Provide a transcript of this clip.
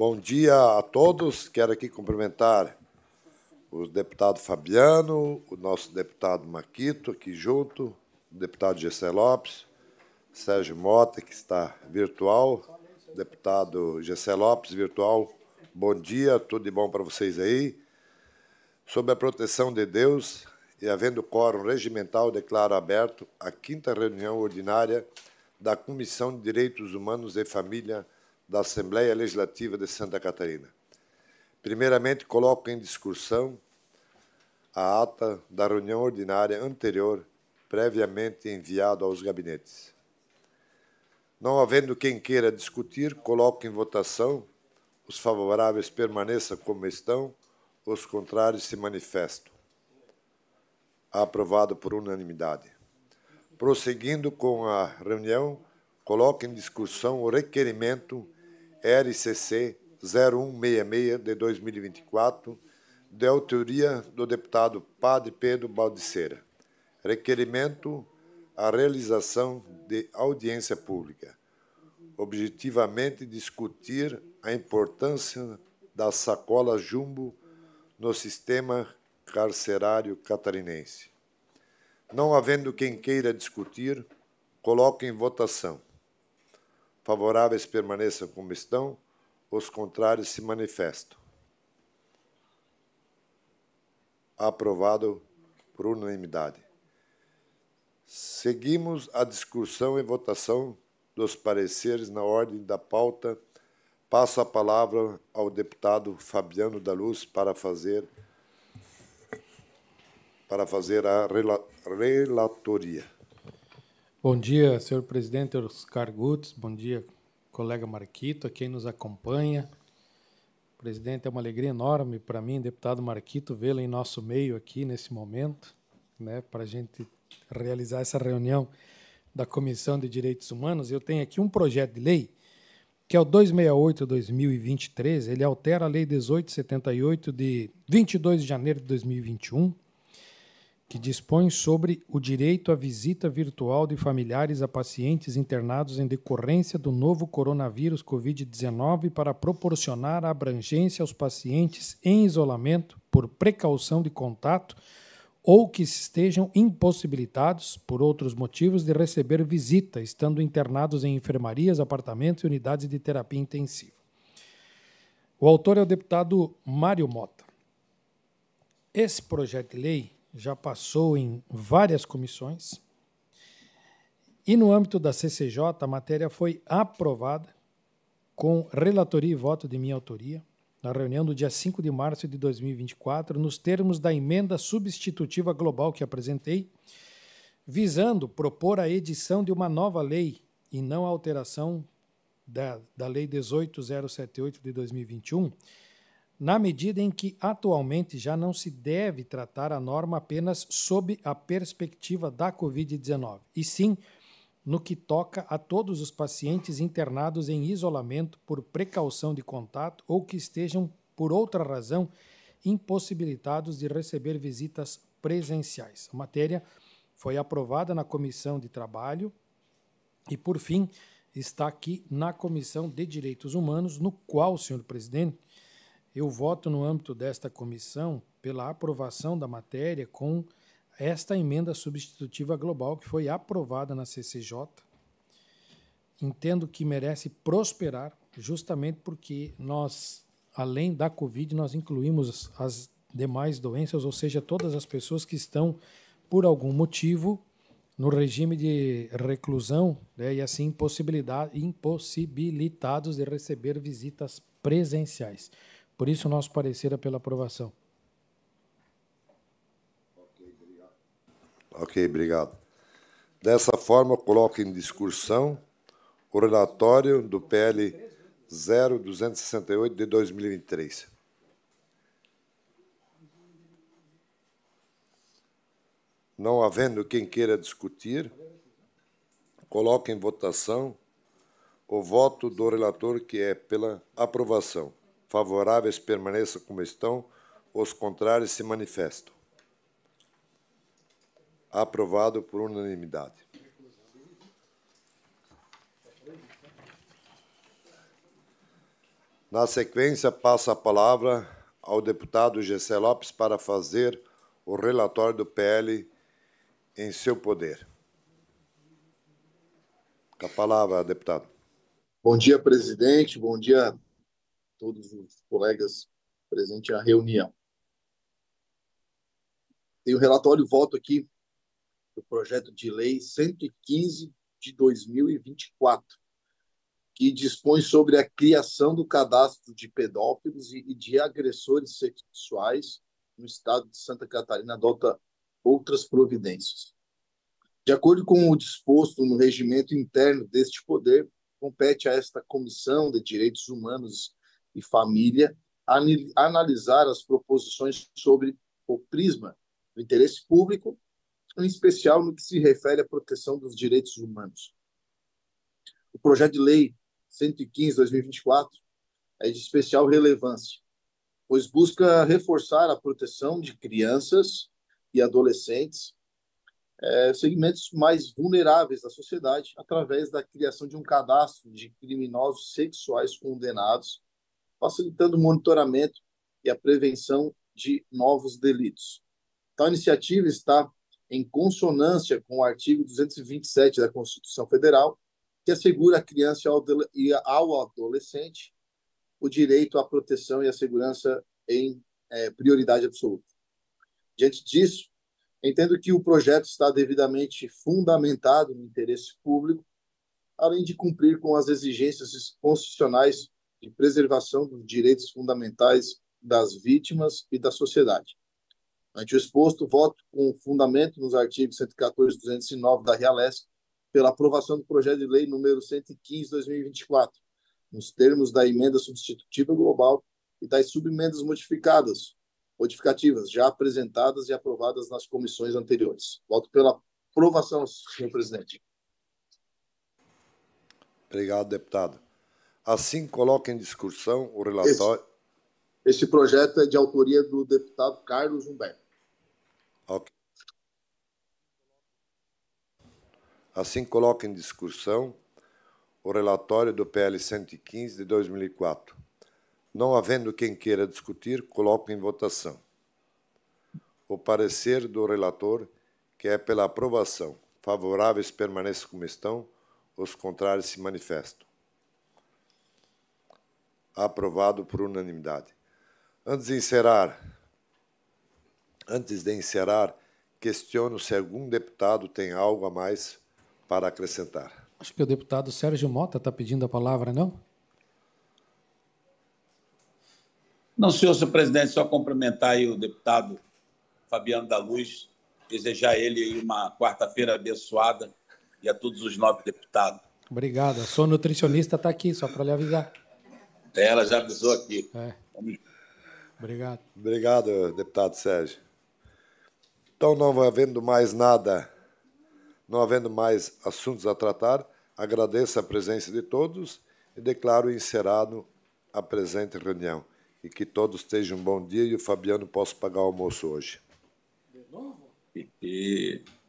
Bom dia a todos. Quero aqui cumprimentar o deputado Fabiano, o nosso deputado Maquito, aqui junto, o deputado Gessé Lopes, Sérgio Mota, que está virtual, deputado Gessé Lopes, virtual. Bom dia, tudo de bom para vocês aí. Sob a proteção de Deus e havendo quórum regimental, declaro aberto a quinta reunião ordinária da Comissão de Direitos Humanos e Família da Assembleia Legislativa de Santa Catarina. Primeiramente, coloco em discussão a ata da reunião ordinária anterior, previamente enviada aos gabinetes. Não havendo quem queira discutir, coloco em votação. Os favoráveis permaneçam como estão, os contrários se manifestam. Aprovado por unanimidade. Prosseguindo com a reunião, coloco em discussão o requerimento RCC 0166 de 2024, de autoria do deputado Padre Pedro Baldiceira. Requerimento à realização de audiência pública. Objetivamente discutir a importância da sacola jumbo no sistema carcerário catarinense. Não havendo quem queira discutir, coloque em votação favoráveis permaneçam como estão, os contrários se manifestam. Aprovado por unanimidade. Seguimos a discussão e votação dos pareceres na ordem da pauta. Passo a palavra ao deputado Fabiano da Luz para fazer para fazer a rela relatoria. Bom dia, senhor presidente Oscar Gutz. Bom dia, colega Marquito, a quem nos acompanha. Presidente, é uma alegria enorme para mim, deputado Marquito, vê-lo em nosso meio aqui nesse momento, né, para a gente realizar essa reunião da Comissão de Direitos Humanos. Eu tenho aqui um projeto de lei, que é o 268-2023. Ele altera a Lei 1878, de 22 de janeiro de 2021 que dispõe sobre o direito à visita virtual de familiares a pacientes internados em decorrência do novo coronavírus Covid-19 para proporcionar abrangência aos pacientes em isolamento por precaução de contato ou que estejam impossibilitados por outros motivos de receber visita, estando internados em enfermarias, apartamentos e unidades de terapia intensiva. O autor é o deputado Mário Mota. Esse projeto de lei já passou em várias comissões. E no âmbito da CCJ, a matéria foi aprovada com relatoria e voto de minha autoria na reunião do dia 5 de março de 2024, nos termos da emenda substitutiva global que apresentei, visando propor a edição de uma nova lei e não a alteração da, da Lei 18078 de 2021 na medida em que atualmente já não se deve tratar a norma apenas sob a perspectiva da Covid-19, e sim no que toca a todos os pacientes internados em isolamento por precaução de contato ou que estejam, por outra razão, impossibilitados de receber visitas presenciais. A matéria foi aprovada na Comissão de Trabalho e, por fim, está aqui na Comissão de Direitos Humanos, no qual, senhor presidente, eu voto no âmbito desta comissão pela aprovação da matéria com esta emenda substitutiva global que foi aprovada na CCJ. Entendo que merece prosperar, justamente porque nós, além da Covid, nós incluímos as demais doenças, ou seja, todas as pessoas que estão, por algum motivo, no regime de reclusão né, e assim impossibilitados de receber visitas presenciais. Por isso, o nosso parecer é pela aprovação. Ok, obrigado. obrigado. Dessa forma, coloco em discussão o relatório do PL 0268 de 2023. Não havendo quem queira discutir, coloco em votação o voto do relator, que é pela aprovação favoráveis permaneçam como estão, os contrários se manifestam. Aprovado por unanimidade. Na sequência, passa a palavra ao deputado Gessé Lopes para fazer o relatório do PL em seu poder. Com a palavra, deputado. Bom dia, presidente. Bom dia, todos os colegas presentes à reunião. Tem o relatório voto aqui do projeto de lei 115 de 2024, que dispõe sobre a criação do cadastro de pedófilos e de agressores sexuais no estado de Santa Catarina, adota outras providências. De acordo com o disposto no regimento interno deste poder, compete a esta Comissão de Direitos Humanos e família analisar as proposições sobre o prisma do interesse público, em especial no que se refere à proteção dos direitos humanos. O projeto de lei 115/2024 é de especial relevância, pois busca reforçar a proteção de crianças e adolescentes, é, segmentos mais vulneráveis da sociedade, através da criação de um cadastro de criminosos sexuais condenados facilitando o monitoramento e a prevenção de novos delitos. Tal iniciativa está em consonância com o artigo 227 da Constituição Federal, que assegura à criança e ao adolescente o direito à proteção e à segurança em é, prioridade absoluta. Diante disso, entendo que o projeto está devidamente fundamentado no interesse público, além de cumprir com as exigências constitucionais de preservação dos direitos fundamentais das vítimas e da sociedade. Ante o exposto, voto com fundamento nos artigos 114 e 209 da Realesc pela aprovação do projeto de lei número 115/2024, nos termos da emenda substitutiva global e das subemendas modificadas, modificativas já apresentadas e aprovadas nas comissões anteriores. Voto pela aprovação, senhor presidente. Obrigado, deputado. Assim coloca em discussão o relatório. Este, projeto é de autoria do deputado Carlos Humberto. Okay. Assim coloca em discussão o relatório do PL 115 de 2004. Não havendo quem queira discutir, coloco em votação. O parecer do relator, que é pela aprovação. Favoráveis permaneçam como estão, os contrários se manifestam. Aprovado por unanimidade. Antes de encerrar, antes de encerrar, questiono se algum deputado tem algo a mais para acrescentar. Acho que o deputado Sérgio Mota está pedindo a palavra, não? Não, senhor, senhor presidente, só cumprimentar o deputado Fabiano da Luz, desejar ele uma quarta-feira abençoada e a todos os nove deputados. Obrigado. Sou nutricionista está aqui, só para lhe avisar. Ela já avisou aqui. É. Obrigado. Obrigado, deputado Sérgio. Então, não havendo mais nada, não havendo mais assuntos a tratar, agradeço a presença de todos e declaro encerrado a presente reunião. E que todos estejam um bom dia e o Fabiano possa pagar o almoço hoje. De novo? E, e...